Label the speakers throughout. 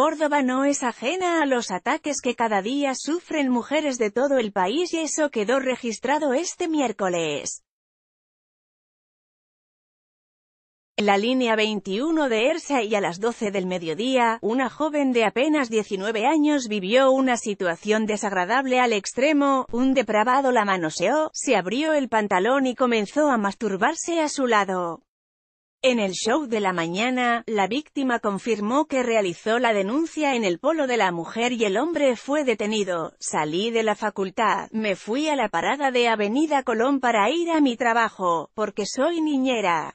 Speaker 1: Córdoba no es ajena a los ataques que cada día sufren mujeres de todo el país y eso quedó registrado este miércoles. En la línea 21 de ERSA y a las 12 del mediodía, una joven de apenas 19 años vivió una situación desagradable al extremo, un depravado la manoseó, se abrió el pantalón y comenzó a masturbarse a su lado. En el show de la mañana, la víctima confirmó que realizó la denuncia en el polo de la mujer y el hombre fue detenido. Salí de la facultad, me fui a la parada de Avenida Colón para ir a mi trabajo, porque soy niñera.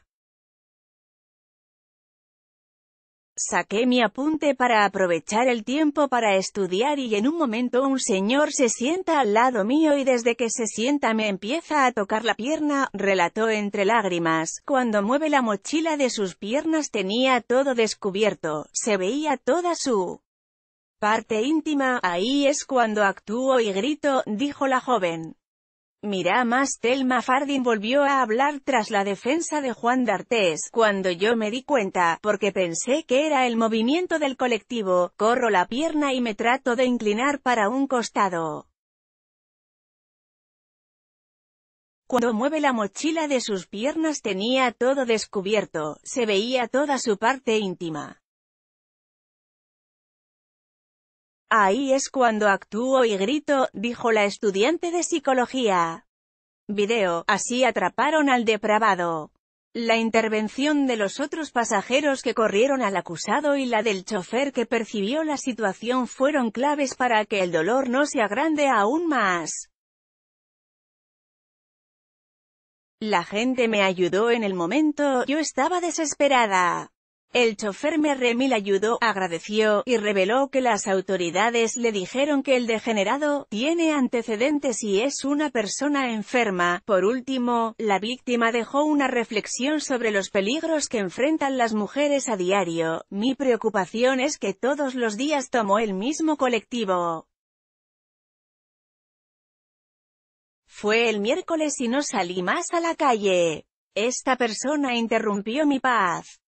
Speaker 1: Saqué mi apunte para aprovechar el tiempo para estudiar y en un momento un señor se sienta al lado mío y desde que se sienta me empieza a tocar la pierna, relató entre lágrimas. Cuando mueve la mochila de sus piernas tenía todo descubierto, se veía toda su parte íntima, ahí es cuando actúo y grito, dijo la joven. Mirá más Telma Fardin volvió a hablar tras la defensa de Juan D'Artés, cuando yo me di cuenta, porque pensé que era el movimiento del colectivo, corro la pierna y me trato de inclinar para un costado. Cuando mueve la mochila de sus piernas tenía todo descubierto, se veía toda su parte íntima. Ahí es cuando actúo y grito, dijo la estudiante de psicología. Video, así atraparon al depravado. La intervención de los otros pasajeros que corrieron al acusado y la del chofer que percibió la situación fueron claves para que el dolor no se agrande aún más. La gente me ayudó en el momento, yo estaba desesperada. El chofer remil ayudó, agradeció, y reveló que las autoridades le dijeron que el degenerado tiene antecedentes y es una persona enferma. Por último, la víctima dejó una reflexión sobre los peligros que enfrentan las mujeres a diario. Mi preocupación es que todos los días tomo el mismo colectivo. Fue el miércoles y no salí más a la calle. Esta persona interrumpió mi paz.